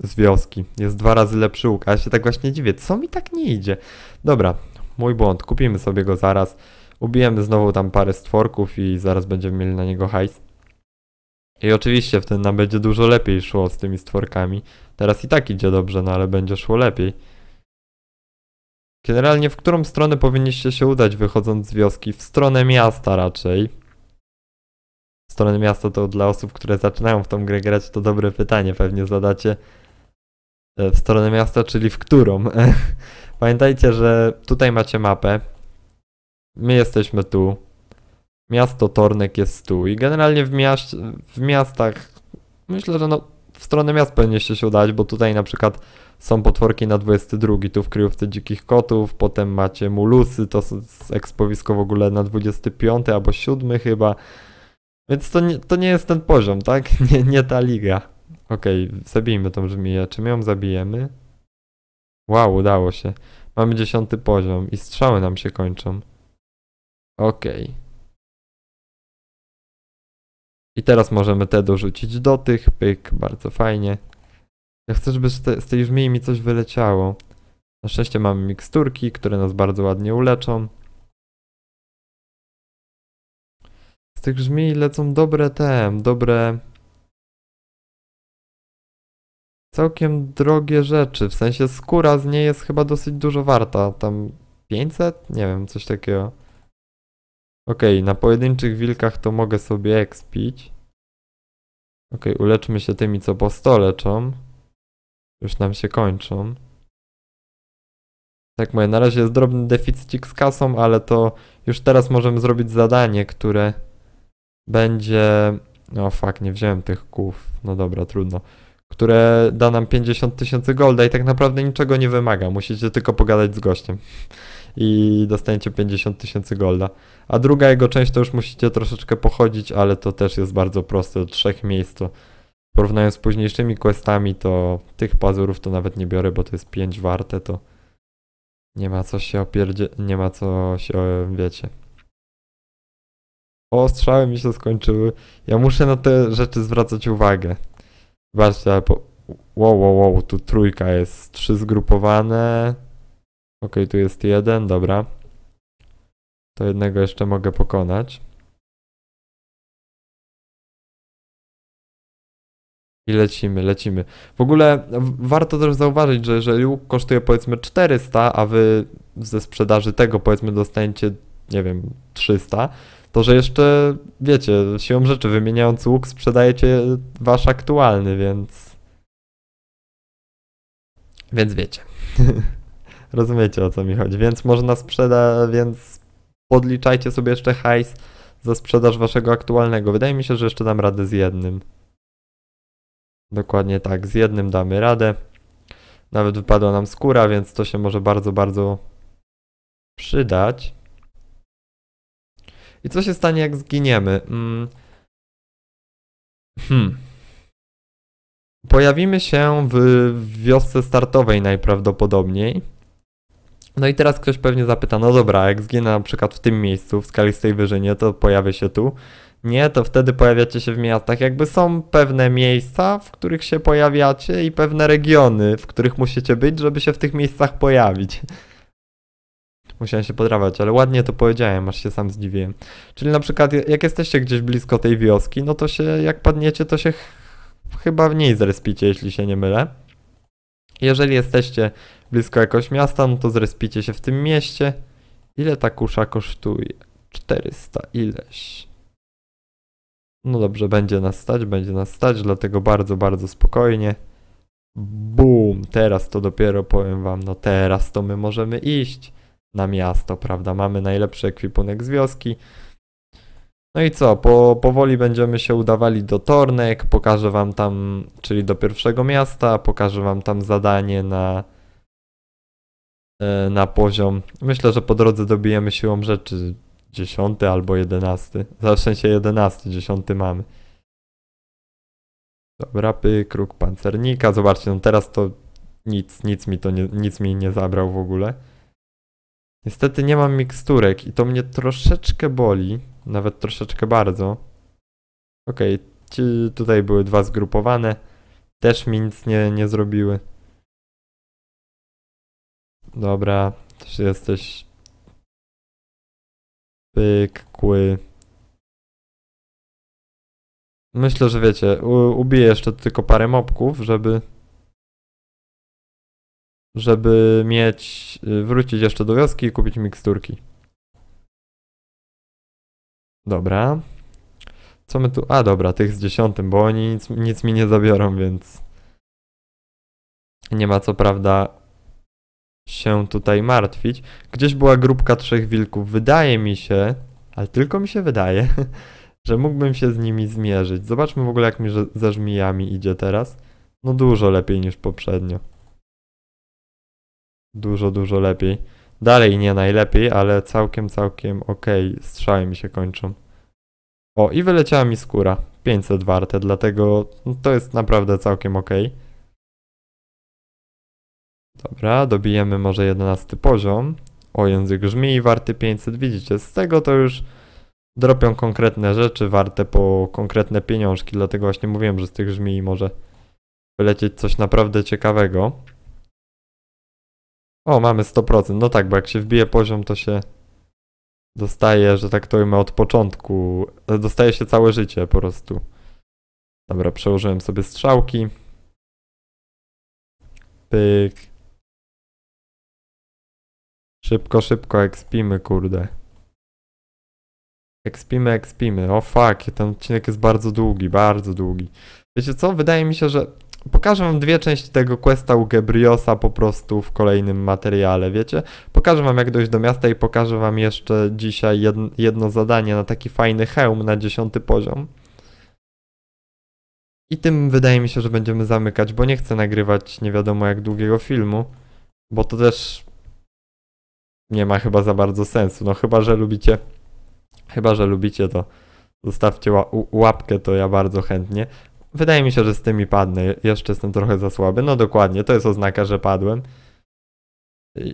Z wioski. Jest dwa razy lepszy łuk. A ja się tak właśnie dziwię. Co mi tak nie idzie? Dobra, mój błąd. Kupimy sobie go zaraz. Ubijemy znowu tam parę stworków i zaraz będziemy mieli na niego hajs. I oczywiście wtedy nam będzie dużo lepiej szło z tymi stworkami. Teraz i tak idzie dobrze, no ale będzie szło lepiej. Generalnie w którą stronę powinniście się udać wychodząc z wioski? W stronę miasta raczej. W stronę miasta to dla osób, które zaczynają w tą grę grać, to dobre pytanie pewnie zadacie. E, w stronę miasta, czyli w którą? Pamiętajcie, że tutaj macie mapę, my jesteśmy tu, miasto Tornek jest tu i generalnie w, miast, w miastach, myślę, że no, w stronę miast powinniście się udać, bo tutaj na przykład są potworki na 22, tu w kryjówce dzikich kotów, potem macie mulusy, to jest ekspowisko w ogóle na 25 albo 7 chyba, więc to nie, to nie jest ten poziom, tak? Nie, nie ta liga. Okej, okay, zabijmy tą żmiję. Czy my ją zabijemy? Wow, udało się. Mamy dziesiąty poziom i strzały nam się kończą. OK. I teraz możemy te dorzucić do tych, pyk, bardzo fajnie. Ja chcę, żeby z, tej żmii mi coś wyleciało. Na szczęście mamy miksturki, które nas bardzo ładnie uleczą. Z tych żmii lecą dobre te, dobre... Całkiem drogie rzeczy, w sensie skóra z niej jest chyba dosyć dużo warta, tam 500? Nie wiem, coś takiego. Okej, okay, na pojedynczych wilkach to mogę sobie expić. Okej, okay, uleczmy się tymi, co po 100 leczą. Już nam się kończą. Tak moje. na razie jest drobny deficycik z kasą, ale to już teraz możemy zrobić zadanie, które będzie... O no fuck, nie wziąłem tych kłów. No dobra, trudno. Które da nam 50 tysięcy golda i tak naprawdę niczego nie wymaga. Musicie tylko pogadać z gościem i dostaniecie 50 tysięcy golda. A druga jego część to już musicie troszeczkę pochodzić, ale to też jest bardzo proste, do trzech miejsc to porównując z późniejszymi questami, to tych pazurów to nawet nie biorę, bo to jest 5 warte, to nie ma co się opierdzie... nie ma co się, wiecie. O, strzały mi się skończyły. Ja muszę na te rzeczy zwracać uwagę. Zobaczcie, ale po... Wow, wow, wow, tu trójka jest. Trzy zgrupowane. Ok, tu jest jeden, dobra. To jednego jeszcze mogę pokonać. I lecimy, lecimy. W ogóle warto też zauważyć, że jeżeli łuk kosztuje powiedzmy 400, a wy ze sprzedaży tego powiedzmy dostaniecie, nie wiem, 300, to że jeszcze, wiecie, siłą rzeczy wymieniając łuk sprzedajecie wasz aktualny, więc... Więc wiecie. Rozumiecie o co mi chodzi. Więc można sprzeda, więc podliczajcie sobie jeszcze hajs za sprzedaż waszego aktualnego. Wydaje mi się, że jeszcze dam radę z jednym. Dokładnie tak, z jednym damy radę. Nawet wypadła nam skóra, więc to się może bardzo, bardzo przydać. I co się stanie, jak zginiemy? Mm. Hmm. Pojawimy się w wiosce startowej najprawdopodobniej. No i teraz ktoś pewnie zapyta, no dobra, jak zginę na przykład w tym miejscu, w skalistej wyżynie, to pojawia się tu. Nie, to wtedy pojawiacie się w miastach. Jakby są pewne miejsca, w których się pojawiacie i pewne regiony, w których musicie być, żeby się w tych miejscach pojawić. Musiałem się podrawać, ale ładnie to powiedziałem, aż się sam zdziwiłem. Czyli na przykład jak jesteście gdzieś blisko tej wioski, no to się, jak padniecie, to się ch chyba w niej zrespicie, jeśli się nie mylę. Jeżeli jesteście blisko jakoś miasta, no to zrespicie się w tym mieście. Ile ta kusza kosztuje? 400 ileś. No dobrze, będzie nas stać, będzie nas stać, dlatego bardzo, bardzo spokojnie. Bum, teraz to dopiero powiem wam, no teraz to my możemy iść na miasto, prawda? Mamy najlepszy ekwipunek z wioski. No i co, po, powoli będziemy się udawali do Tornek, pokażę wam tam, czyli do pierwszego miasta, pokażę wam tam zadanie na, e, na poziom, myślę, że po drodze dobijemy siłą rzeczy 10 albo 11, w się 11, 10 mamy. Dobra, kruk, pancernika, zobaczcie, no teraz to nic, nic mi to nie, nic mi nie zabrał w ogóle. Niestety nie mam miksturek i to mnie troszeczkę boli, nawet troszeczkę bardzo. Okej, okay, tutaj były dwa zgrupowane, też mi nic nie, nie zrobiły. Dobra, też jesteś... Pyk, kły. Myślę, że wiecie, ubiję jeszcze tylko parę mopków, żeby żeby mieć, y, wrócić jeszcze do wioski i kupić miksturki. Dobra. Co my tu... A, dobra, tych z dziesiątym, bo oni nic, nic mi nie zabiorą, więc... Nie ma co prawda się tutaj martwić. Gdzieś była grupka trzech wilków. Wydaje mi się, ale tylko mi się wydaje, że mógłbym się z nimi zmierzyć. Zobaczmy w ogóle, jak mi ze żmijami idzie teraz. No dużo lepiej niż poprzednio dużo, dużo lepiej. Dalej nie najlepiej, ale całkiem, całkiem ok. Strzały mi się kończą. O, i wyleciała mi skóra. 500 warte, dlatego no, to jest naprawdę całkiem ok. Dobra, dobijemy może 11 poziom. O, język grzmi i warty 500, widzicie, z tego to już dropią konkretne rzeczy warte po konkretne pieniążki, dlatego właśnie mówiłem, że z tych żmii może wylecieć coś naprawdę ciekawego. O, mamy 100%. No tak, bo jak się wbije poziom, to się dostaje, że tak to ujmę, od początku. E, dostaje się całe życie po prostu. Dobra, przełożyłem sobie strzałki. Pyk. Szybko, szybko, ekspimy, kurde. Ekspimy, ekspimy. O fuck, ten odcinek jest bardzo długi, bardzo długi. Wiecie co? Wydaje mi się, że Pokażę wam dwie części tego questa u Gebriosa po prostu w kolejnym materiale, wiecie? Pokażę wam jak dojść do miasta i pokażę wam jeszcze dzisiaj jedno, zadanie na taki fajny hełm na dziesiąty poziom. I tym wydaje mi się, że będziemy zamykać, bo nie chcę nagrywać nie wiadomo jak długiego filmu, bo to też nie ma chyba za bardzo sensu. No chyba, że lubicie, chyba, że lubicie to zostawcie łapkę, to ja bardzo chętnie. Wydaje mi się, że z tymi padnę. Jeszcze jestem trochę za słaby. No dokładnie, to jest oznaka, że padłem.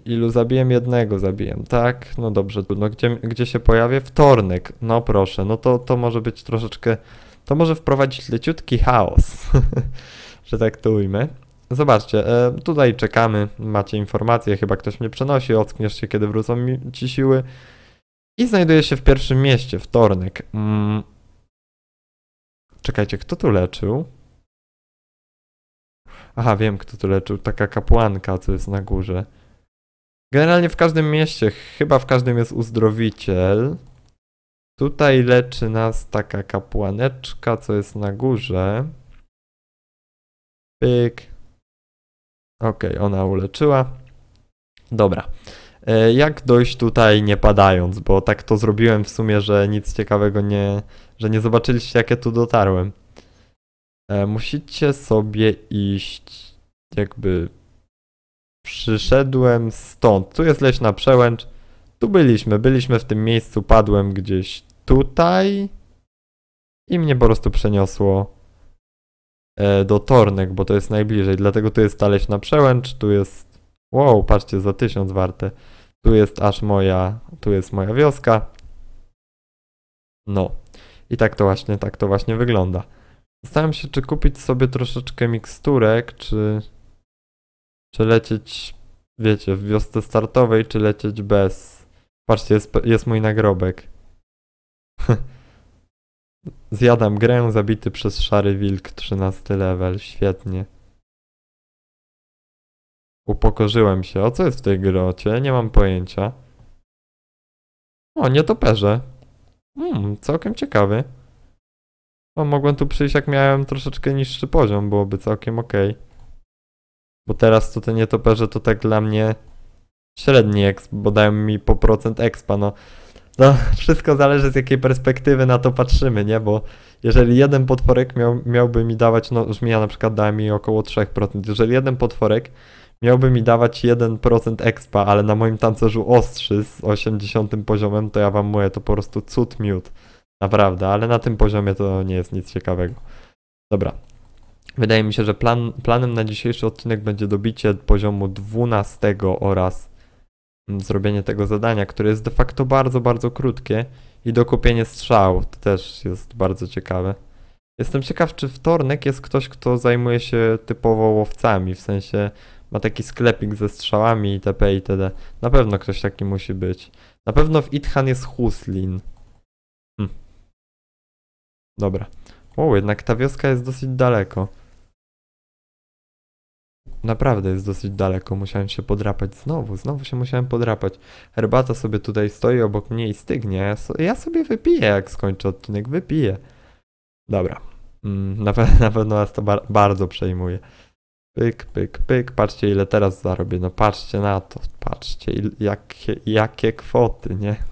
Ilu zabiłem? Jednego zabiłem, tak? No dobrze, no gdzie, gdzie się pojawię? Wtornek, no proszę, no to, to może być troszeczkę... To może wprowadzić leciutki chaos, że tak to ujmę. Zobaczcie, e, tutaj czekamy, macie informacje, chyba ktoś mnie przenosi, ockniesz się, kiedy wrócą mi ci siły. I znajduję się w pierwszym mieście, wtornek. Mm, Czekajcie, kto tu leczył? Aha, wiem kto tu leczył. Taka kapłanka, co jest na górze. Generalnie w każdym mieście, chyba w każdym jest uzdrowiciel. Tutaj leczy nas taka kapłaneczka, co jest na górze. Pyk. Okej, okay, ona uleczyła. Dobra. E, jak dojść tutaj nie padając, bo tak to zrobiłem w sumie, że nic ciekawego nie, że nie zobaczyliście jakie tu dotarłem. E, musicie sobie iść jakby przyszedłem stąd. Tu jest leśna przełęcz. Tu byliśmy, byliśmy w tym miejscu, padłem gdzieś tutaj i mnie po prostu przeniosło e, do Tornek, bo to jest najbliżej, dlatego tu jest ta leśna przełęcz, tu jest... Wow, patrzcie, za tysiąc warte. Tu jest aż moja, tu jest moja wioska. No. I tak to właśnie, tak to właśnie wygląda. Zastanawiam się, czy kupić sobie troszeczkę miksturek, czy, czy lecieć, wiecie, w wiosce startowej, czy lecieć bez. Patrzcie, jest, jest mój nagrobek. Zjadam grę, zabity przez szary wilk, 13 level, świetnie. Upokorzyłem się. O co jest w tej grocie? Nie mam pojęcia. O, nietoperze. Mmm, całkiem ciekawy. O, mogłem tu przyjść jak miałem troszeczkę niższy poziom, byłoby całkiem ok. Bo teraz to te nietoperze to tak dla mnie średni exp, bo dają mi po procent expa, no. No, wszystko zależy z jakiej perspektywy na to patrzymy, nie? Bo jeżeli jeden potworek miał, miałby mi dawać, no żmija na przykład da mi około 3%, jeżeli jeden potworek miałby mi dawać 1% expa, ale na moim tancerzu ostrzy z 80 poziomem, to ja wam mówię, to po prostu cud miód. Naprawdę, ale na tym poziomie to nie jest nic ciekawego. Dobra. Wydaje mi się, że plan, planem na dzisiejszy odcinek będzie dobicie poziomu 12 oraz mm, zrobienie tego zadania, które jest de facto bardzo, bardzo krótkie i dokupienie strzał to też jest bardzo ciekawe. Jestem ciekaw, czy wtornek jest ktoś, kto zajmuje się typowo łowcami, w sensie ma taki sklepik ze strzałami itp. itd. Na pewno ktoś taki musi być. Na pewno w Ithan jest Huslin. Hm. Dobra. O, jednak ta wioska jest dosyć daleko. Naprawdę jest dosyć daleko, musiałem się podrapać znowu, znowu się musiałem podrapać. Herbata sobie tutaj stoi obok mnie i stygnie, ja, so, ja sobie wypiję jak skończę odcinek, wypiję. Dobra, mm, na, pe na pewno nas to bar bardzo przejmuje. Pyk, pyk, pyk. Patrzcie, ile teraz zarobię. No patrzcie na to. Patrzcie, il, jakie, jakie kwoty, nie?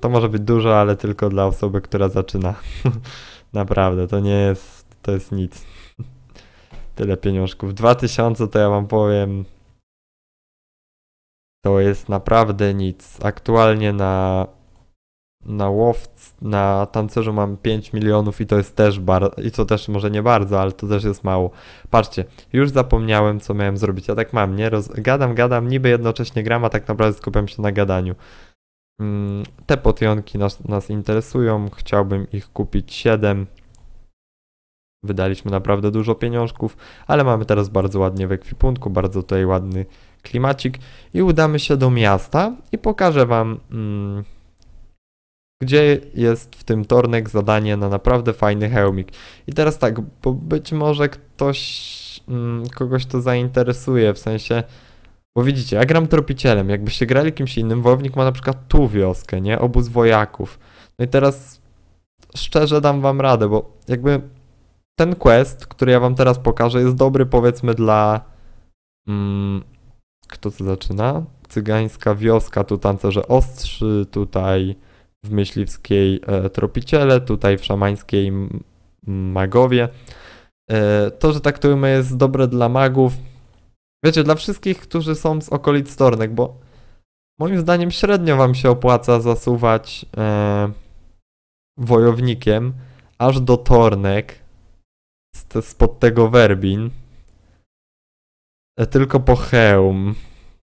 to może być dużo, ale tylko dla osoby, która zaczyna. Naprawdę, to nie jest, to jest nic. Tyle pieniążków. 2000 to ja wam powiem, to jest naprawdę nic. Aktualnie na na łowc, na tancerzu mam 5 milionów i to jest też bardzo, i to też może nie bardzo, ale to też jest mało. Patrzcie, już zapomniałem, co miałem zrobić, a ja tak mam, nie? Roz gadam, gadam, niby jednocześnie gram, a tak naprawdę skupiam się na gadaniu. Mm, te potionki nas, nas interesują, chciałbym ich kupić 7. Wydaliśmy naprawdę dużo pieniążków, ale mamy teraz bardzo ładnie w ekwipunku, bardzo tutaj ładny klimacik i udamy się do miasta i pokażę wam... Mm, gdzie jest w tym tornek zadanie na naprawdę fajny hełmik. I teraz tak, bo być może ktoś, mm, kogoś to zainteresuje, w sensie, bo widzicie, ja gram tropicielem, jakbyście grali kimś innym, wojownik ma na przykład tu wioskę, nie? Obóz wojaków. No i teraz szczerze dam wam radę, bo jakby ten quest, który ja wam teraz pokażę, jest dobry powiedzmy dla... Mm, kto to zaczyna? Cygańska wioska, tu tancerze ostrzy, tutaj w myśliwskiej e, tropiciele, tutaj w szamańskiej magowie. E, to, że tak taktujemy jest dobre dla magów, wiecie, dla wszystkich, którzy są z okolic Tornek, bo moim zdaniem średnio wam się opłaca zasuwać e, wojownikiem aż do Tornek spod tego Werbin tylko po hełm.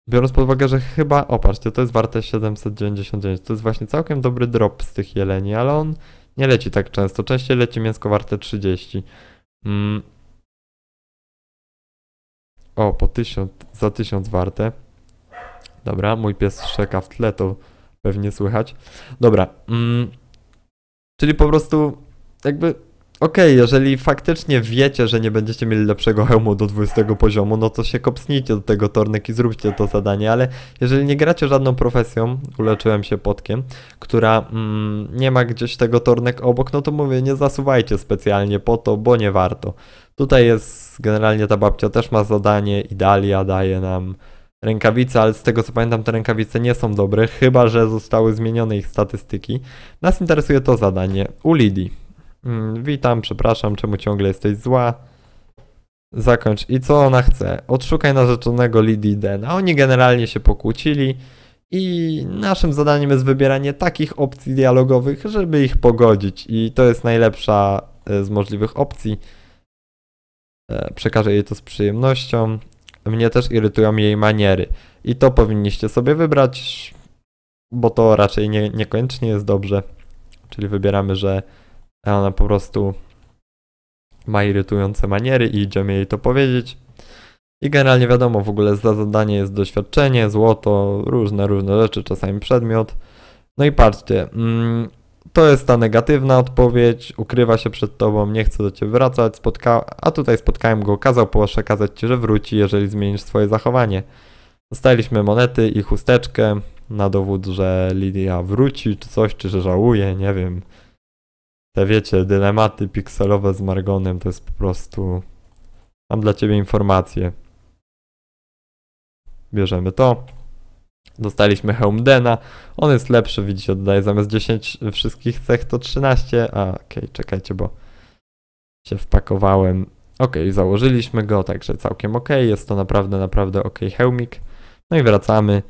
Biorąc pod uwagę, że chyba, o patrzcie, to jest warte 799, to jest właśnie całkiem dobry drop z tych jeleni, ale on nie leci tak często, częściej leci mięsko warte 30. Mm. O, po 1000, za 1000 warte. Dobra, mój pies szczeka w tle, to pewnie słychać. Dobra, mm. czyli po prostu jakby Okej, okay, jeżeli faktycznie wiecie, że nie będziecie mieli lepszego hełmu do 20 poziomu, no to się kopsnijcie do tego tornek i zróbcie to zadanie, ale jeżeli nie gracie żadną profesją, uleczyłem się podkiem, która mm, nie ma gdzieś tego tornek obok, no to mówię, nie zasuwajcie specjalnie po to, bo nie warto. Tutaj jest, generalnie ta babcia też ma zadanie i Dalia daje nam rękawice, ale z tego co pamiętam te rękawice nie są dobre, chyba że zostały zmienione ich statystyki. Nas interesuje to zadanie u Lidii. Mm, witam, przepraszam, czemu ciągle jesteś zła? Zakończ. I co ona chce? Odszukaj narzeczonego Lidii Dena. Oni generalnie się pokłócili i naszym zadaniem jest wybieranie takich opcji dialogowych, żeby ich pogodzić. I to jest najlepsza e, z możliwych opcji. E, przekażę jej to z przyjemnością. Mnie też irytują jej maniery. I to powinniście sobie wybrać, bo to raczej nie, niekoniecznie jest dobrze. Czyli wybieramy, że a ona po prostu ma irytujące maniery i idziemy jej to powiedzieć. I generalnie wiadomo, w ogóle za zadanie jest doświadczenie, złoto, różne, różne rzeczy, czasami przedmiot. No i patrzcie, mm, to jest ta negatywna odpowiedź, ukrywa się przed tobą, nie chce do ciebie wracać, spotka a tutaj spotkałem go, kazał przekazać ci, że wróci, jeżeli zmienisz swoje zachowanie. Dostaliśmy monety i chusteczkę na dowód, że Lidia wróci, czy coś, czy że żałuje, nie wiem te wiecie, dylematy pikselowe z Margonem to jest po prostu. Mam dla ciebie informację. Bierzemy to. Dostaliśmy hełm Dena. On jest lepszy, widzicie, oddaje zamiast 10 wszystkich cech to 13. A, okej, okay, czekajcie, bo się wpakowałem. Ok, założyliśmy go, także całkiem ok. Jest to naprawdę, naprawdę ok hełmik. No i wracamy.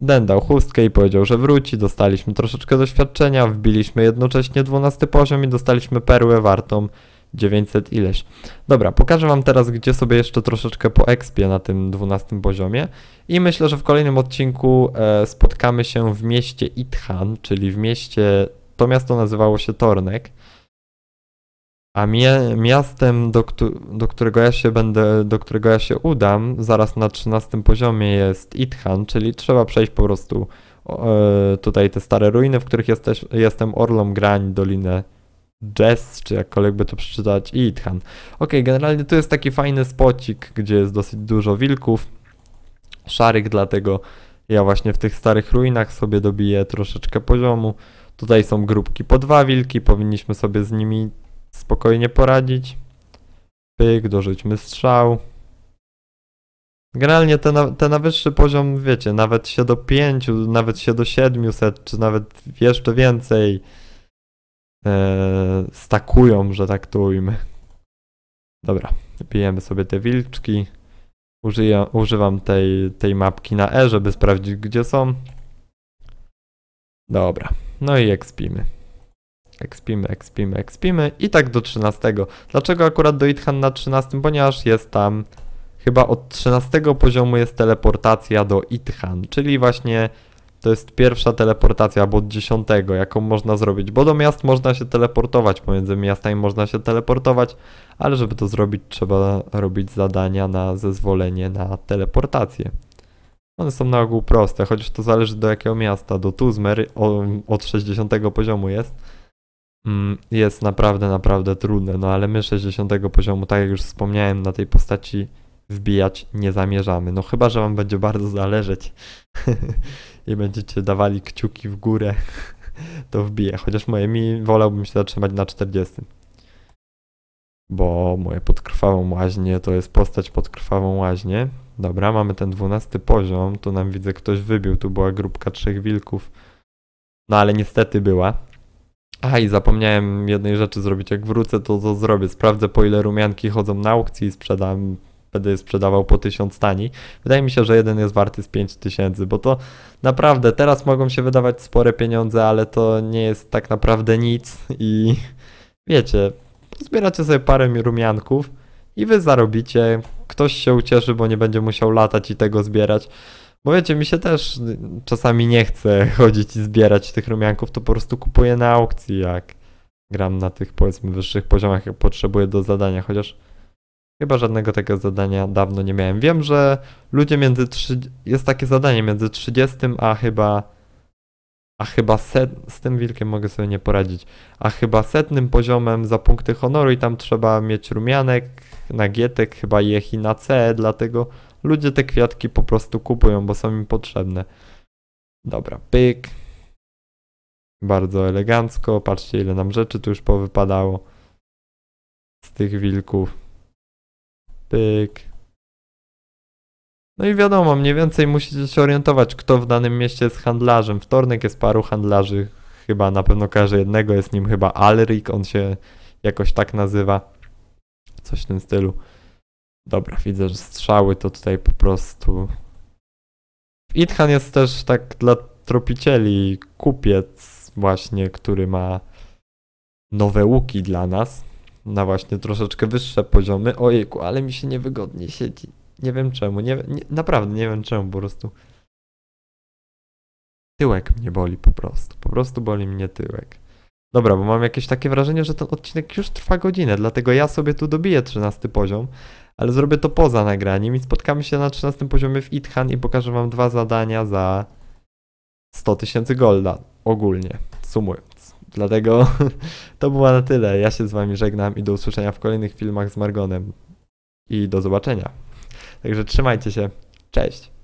Den dał chustkę i powiedział, że wróci, dostaliśmy troszeczkę doświadczenia, wbiliśmy jednocześnie 12 poziom i dostaliśmy perłę wartą 900 ileś. Dobra, pokażę wam teraz, gdzie sobie jeszcze troszeczkę po expie na tym 12 poziomie i myślę, że w kolejnym odcinku e, spotkamy się w mieście Ithan, czyli w mieście, to miasto nazywało się Tornek. A miastem, do, do, którego ja się będę, do którego ja się udam, zaraz na 13 poziomie jest Ithan, czyli trzeba przejść po prostu e, tutaj te stare ruiny, w których jesteś, jestem Orlą Grań, Dolinę Jess, czy jakkolwiek by to przeczytać, i Ithan. Okej, okay, generalnie tu jest taki fajny spocik, gdzie jest dosyć dużo wilków, szarych, dlatego ja właśnie w tych starych ruinach sobie dobiję troszeczkę poziomu. Tutaj są grupki po dwa wilki, powinniśmy sobie z nimi spokojnie poradzić. Pyk, dorzućmy strzał. Generalnie te na, te na wyższy poziom, wiecie, nawet się do 5, nawet się do 700, czy nawet jeszcze więcej e, stakują, że tak to ujmę. Dobra, bijemy sobie te wilczki. Użyję, używam tej, tej mapki na E, żeby sprawdzić, gdzie są. Dobra, no i ekspimy. Expimy, expimy, expimy i tak do 13. Dlaczego akurat do Ithan na 13? Ponieważ jest tam chyba od 13 poziomu jest teleportacja do Ithan, czyli właśnie to jest pierwsza teleportacja, albo od 10, jaką można zrobić, bo do miast można się teleportować, pomiędzy miastami można się teleportować, ale żeby to zrobić trzeba robić zadania na zezwolenie na teleportację. One są na ogół proste, chociaż to zależy do jakiego miasta, do Tuzmer od 60 poziomu jest. Mm, jest naprawdę, naprawdę trudne. No ale my 60 poziomu, tak jak już wspomniałem, na tej postaci wbijać nie zamierzamy. No chyba, że wam będzie bardzo zależeć i będziecie dawali kciuki w górę, to wbiję. Chociaż moje mi wolałbym się zatrzymać na 40. Bo moje podkrwawą łaźnię to jest postać podkrwawą łaźnię. Dobra, mamy ten 12 poziom. Tu nam widzę ktoś wybił. Tu była grupka trzech wilków. No ale niestety była a i zapomniałem jednej rzeczy zrobić. Jak wrócę, to to zrobię. Sprawdzę, po ile rumianki chodzą na aukcji i sprzedam. Będę je sprzedawał po 1000 tani. Wydaje mi się, że jeden jest warty z 5000, bo to naprawdę teraz mogą się wydawać spore pieniądze, ale to nie jest tak naprawdę nic. I wiecie, zbieracie sobie parę rumianków i wy zarobicie. Ktoś się ucieszy, bo nie będzie musiał latać i tego zbierać. Bo wiecie, mi się też czasami nie chce chodzić i zbierać tych rumianków, to po prostu kupuję na aukcji, jak gram na tych powiedzmy wyższych poziomach, jak potrzebuję do zadania, chociaż chyba żadnego tego zadania dawno nie miałem. Wiem, że ludzie między 3... jest takie zadanie między 30 a chyba a chyba set, z tym wilkiem mogę sobie nie poradzić, a chyba setnym poziomem za punkty honoru i tam trzeba mieć rumianek, nagietek, chyba na C, dlatego Ludzie te kwiatki po prostu kupują, bo są im potrzebne. Dobra, pyk. Bardzo elegancko. Patrzcie, ile nam rzeczy tu już powypadało z tych wilków. Pyk. No i wiadomo, mniej więcej musicie się orientować, kto w danym mieście jest handlarzem. Wtornek jest paru handlarzy, chyba na pewno każdy jednego, jest nim chyba Alrik, on się jakoś tak nazywa. Coś w tym stylu. Dobra, widzę, że strzały to tutaj po prostu... Ithan jest też tak dla tropicieli kupiec właśnie, który ma nowe łuki dla nas na właśnie troszeczkę wyższe poziomy. Ojejku, ale mi się niewygodnie siedzi. Nie wiem czemu, nie, nie, naprawdę nie wiem czemu po prostu. Tyłek mnie boli po prostu, po prostu boli mnie tyłek. Dobra, bo mam jakieś takie wrażenie, że ten odcinek już trwa godzinę, dlatego ja sobie tu dobiję 13 poziom, ale zrobię to poza nagraniem i spotkamy się na 13 poziomie w Ithan i pokażę wam dwa zadania za 100 tysięcy golda ogólnie, sumując. Dlatego to było na tyle. Ja się z wami żegnam i do usłyszenia w kolejnych filmach z Margonem. I do zobaczenia. Także trzymajcie się. Cześć.